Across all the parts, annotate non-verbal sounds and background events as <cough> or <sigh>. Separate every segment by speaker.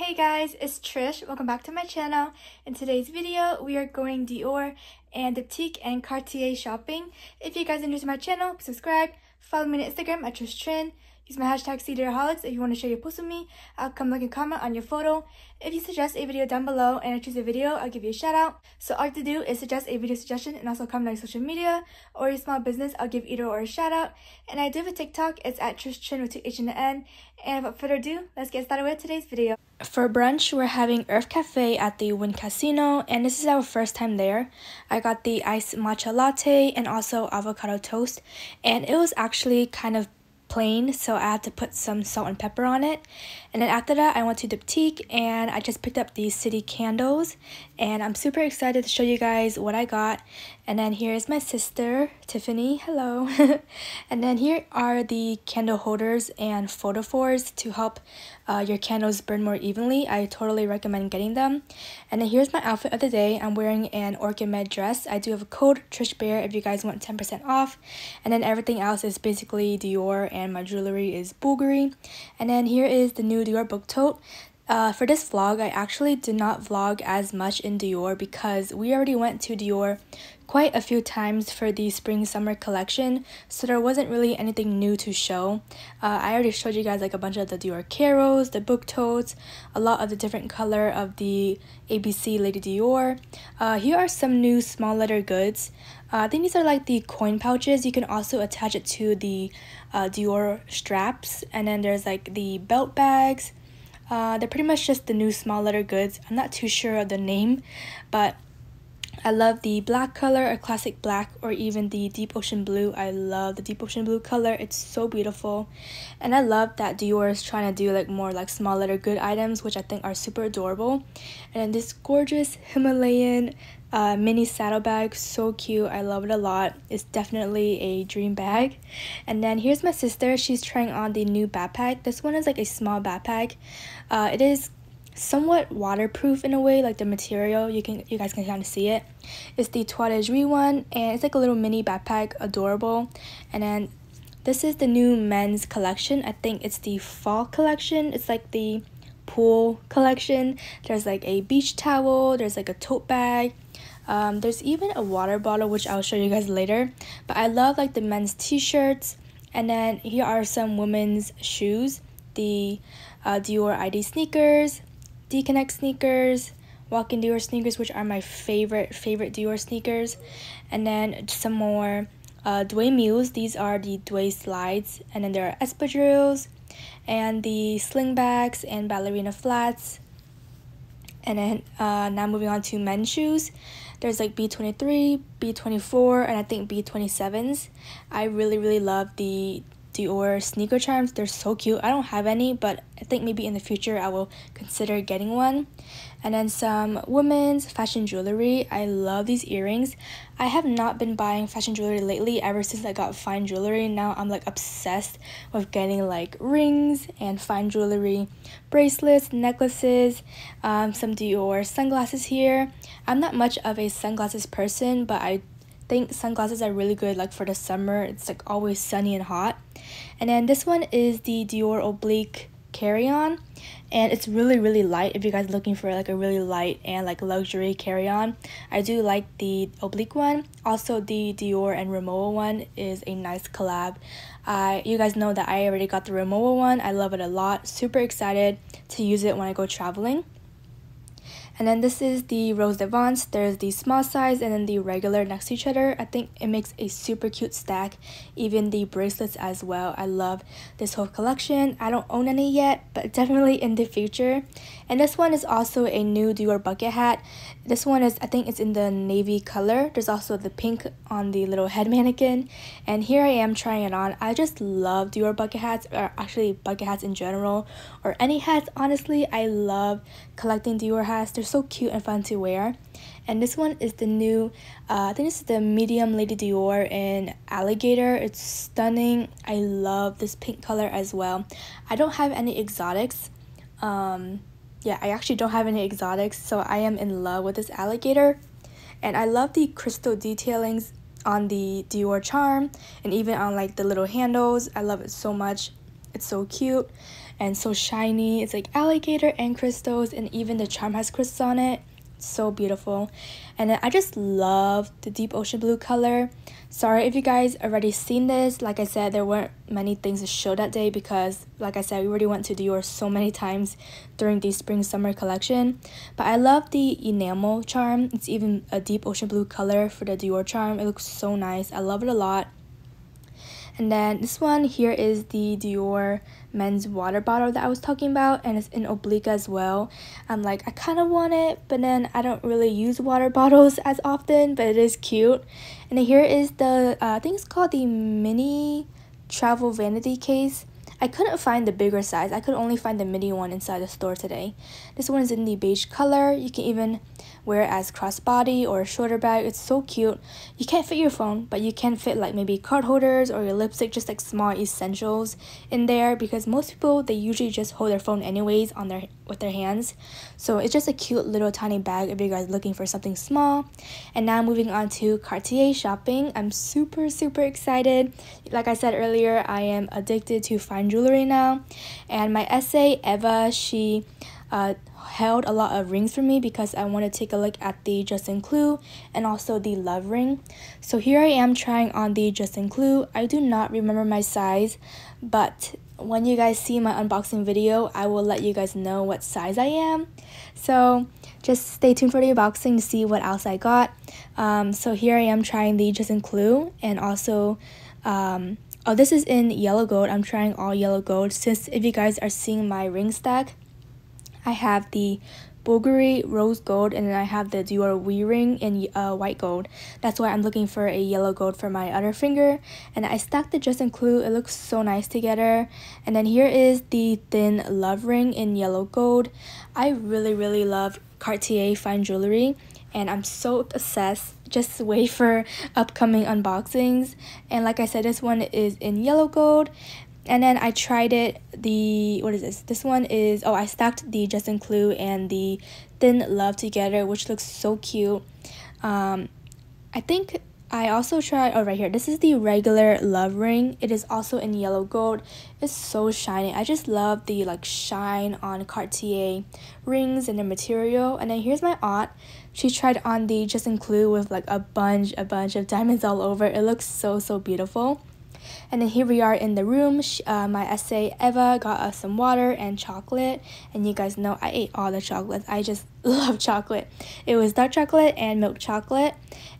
Speaker 1: Hey guys, it's Trish. Welcome back to my channel. In today's video, we are going Dior and Diptyque and Cartier shopping. If you guys are new to my channel, subscribe. Follow me on Instagram at TrishTrin. Use my hashtag CDRHolics if you want to share your post with me. I'll come like and comment on your photo. If you suggest a video down below and I choose a video, I'll give you a shout out. So all you have to do is suggest a video suggestion and also comment on social media or your small business, I'll give either or a shout out. And I do have a TikTok, it's at Trish Chin with two H and the N. And without further ado, let's get started with today's video. For brunch, we're having Earth Cafe at the Wind Casino, and this is our first time there. I got the iced matcha latte and also avocado toast, and it was actually kind of plain, so I had to put some salt and pepper on it. And then after that, I went to the boutique and I just picked up these city candles. And I'm super excited to show you guys what I got. And then here is my sister, Tiffany, hello. <laughs> and then here are the candle holders and photophores to help uh, your candles burn more evenly. I totally recommend getting them. And then here's my outfit of the day. I'm wearing an Orchid Med dress. I do have a code, Trish Bear, if you guys want 10% off. And then everything else is basically Dior and my jewelry is Bulgari. And then here is the new Dior book tote. Uh, for this vlog, I actually did not vlog as much in Dior because we already went to Dior quite a few times for the spring-summer collection, so there wasn't really anything new to show. Uh, I already showed you guys like a bunch of the Dior Caros, the book totes, a lot of the different color of the ABC Lady Dior. Uh, here are some new small letter goods. Uh, I think these are like the coin pouches. You can also attach it to the uh, Dior straps. And then there's like the belt bags, uh, they're pretty much just the new small letter goods. I'm not too sure of the name, but I love the black color, a classic black, or even the deep ocean blue. I love the deep ocean blue color. It's so beautiful. And I love that Dior is trying to do like more like small letter good items, which I think are super adorable. And this gorgeous Himalayan uh, mini saddlebag so cute i love it a lot it's definitely a dream bag and then here's my sister she's trying on the new backpack this one is like a small backpack uh, it is somewhat waterproof in a way like the material you can you guys can kind of see it it's the Trois de Jouy one and it's like a little mini backpack adorable and then this is the new men's collection i think it's the fall collection it's like the pool collection there's like a beach towel there's like a tote bag um, there's even a water bottle, which I'll show you guys later. But I love like the men's t-shirts. And then here are some women's shoes. The uh, Dior ID sneakers, Deconnect sneakers, Walking Dior sneakers, which are my favorite, favorite Dior sneakers. And then some more uh, Dway Mules. These are the Dway slides. And then there are espadrilles and the sling bags and ballerina flats and then uh, now moving on to men's shoes, there's like B23, B24, and I think B27s. I really, really love the Dior sneaker charms. They're so cute. I don't have any, but I think maybe in the future I will consider getting one. And then some women's fashion jewelry. I love these earrings. I have not been buying fashion jewelry lately ever since I got fine jewelry. Now I'm like obsessed with getting like rings and fine jewelry, bracelets, necklaces, um, some Dior sunglasses here. I'm not much of a sunglasses person, but I think sunglasses are really good like for the summer. It's like always sunny and hot. And then this one is the Dior Oblique carry-on and it's really really light if you guys looking for like a really light and like luxury carry-on i do like the oblique one also the dior and Ramoa one is a nice collab i you guys know that i already got the Ramoa one i love it a lot super excited to use it when i go traveling and then this is the Rose d'Avance. There's the small size and then the regular next to each other. I think it makes a super cute stack. Even the bracelets as well. I love this whole collection. I don't own any yet, but <laughs> definitely in the future. And this one is also a new Dior bucket hat. This one is, I think it's in the navy color. There's also the pink on the little head <laughs> mannequin. And here I am trying it on. I just love Dior bucket hats, or actually bucket hats in general, or any hats, honestly. I love collecting Dior hats. There's so cute and fun to wear. And this one is the new, uh, I think this is the medium Lady Dior in Alligator. It's stunning. I love this pink color as well. I don't have any exotics. Um, yeah, I actually don't have any exotics, so I am in love with this alligator. And I love the crystal detailings on the Dior charm and even on like the little handles. I love it so much. It's so cute and so shiny. It's like alligator and crystals and even the charm has crystals on it. So beautiful. And then I just love the deep ocean blue color. Sorry if you guys already seen this. Like I said, there weren't many things to show that day because like I said, we already went to Dior so many times during the spring summer collection. But I love the enamel charm. It's even a deep ocean blue color for the Dior charm. It looks so nice. I love it a lot. And then this one here is the Dior men's water bottle that I was talking about and it's in oblique as well. I'm like, I kind of want it, but then I don't really use water <laughs> bottles as often, but it is cute. And here is the, uh, I think it's called the mini travel vanity case. I couldn't find the bigger size. I could only find the mini one inside the store today. This one is in the beige color. You can even wear it as crossbody or a shoulder bag. It's so cute. You can't fit your phone, but you can fit like maybe card holders or your lipstick, just like small essentials in there because most people, they usually just hold their phone anyways on their with their hands. So it's just a cute little tiny bag if you guys looking for something small. And now moving on to Cartier shopping. I'm super, super excited. Like I said earlier, I am addicted to fine jewelry now. And my essay, Eva, she uh, held a lot of rings for me because I want to take a look at the Justin Clue and also the love ring. So here I am trying on the Justin Clue. I do not remember my size, but when you guys see my unboxing video, I will let you guys know what size I am. So just stay tuned for the unboxing to see what else I got. Um, so here I am trying the Justin Clue and also... Um, oh, this is in yellow gold. I'm trying all yellow gold since if you guys are seeing my ring stack, I have the Bulgari rose gold and then I have the Dior V ring in uh, white gold. That's why I'm looking for a yellow gold for my other finger. And I stacked the Just and Clue. It looks so nice together. And then here is the Thin Love ring in yellow gold. I really, really love Cartier fine jewelry and I'm so obsessed. Just wait for upcoming unboxings. And like I said, this one is in yellow gold. And then I tried it, the, what is this? This one is, oh, I stacked the Justin Clue and the Thin Love together, which looks so cute. Um, I think I also tried, oh, right here. This is the regular love ring. It is also in yellow gold. It's so shiny. I just love the like shine on Cartier rings and their material. And then here's my aunt. She tried on the Justin Clue with like a bunch, a bunch of diamonds all over. It looks so, so beautiful. And then here we are in the room. She, uh, my essay, Eva, got us some water and chocolate. And you guys know I ate all the chocolates. I just <laughs> love chocolate. It was dark chocolate and milk chocolate.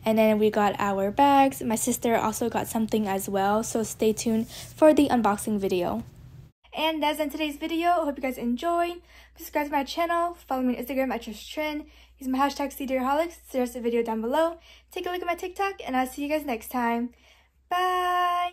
Speaker 1: And then we got our bags. My sister also got something as well. So stay tuned for the unboxing video. And that's in today's video. I hope you guys enjoyed. subscribe to my channel. Follow me on Instagram at TrishTrin. Use my hashtag CDearHolics. There's a video down below. Take a look at my TikTok and I'll see you guys next time. Bye!